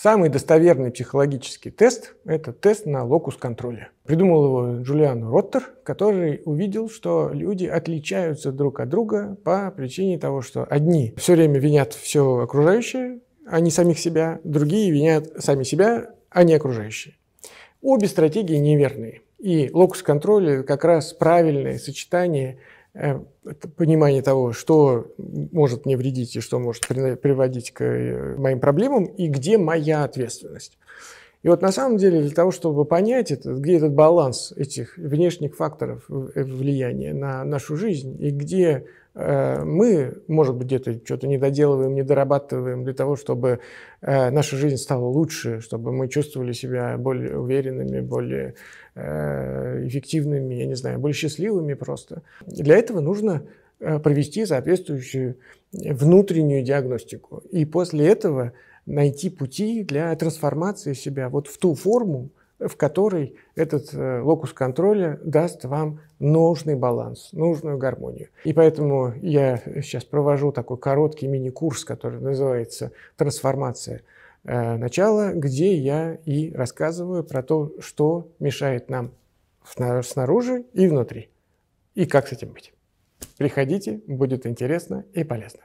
Самый достоверный психологический тест – это тест на локус контроля. Придумал его Джулиан Роттер, который увидел, что люди отличаются друг от друга по причине того, что одни все время винят все окружающее, а не самих себя, другие винят сами себя, а не окружающие. Обе стратегии неверные. И локус контроля как раз правильное сочетание – Э, понимание того, что может мне вредить и что может приводить к э, моим проблемам, и где моя ответственность. И вот на самом деле для того, чтобы понять, это, где этот баланс этих внешних факторов э, влияния на нашу жизнь и где э, мы, может быть, где-то что-то недоделываем, недорабатываем для того, чтобы э, наша жизнь стала лучше, чтобы мы чувствовали себя более уверенными, более э, эффективными, я не знаю, более счастливыми просто. Для этого нужно э, провести соответствующую внутреннюю диагностику. И после этого найти пути для трансформации себя вот в ту форму, в которой этот э, локус контроля даст вам нужный баланс, нужную гармонию. И поэтому я сейчас провожу такой короткий мини-курс, который называется «Трансформация э, начала», где я и рассказываю про то, что мешает нам снаружи и внутри, и как с этим быть. Приходите, будет интересно и полезно.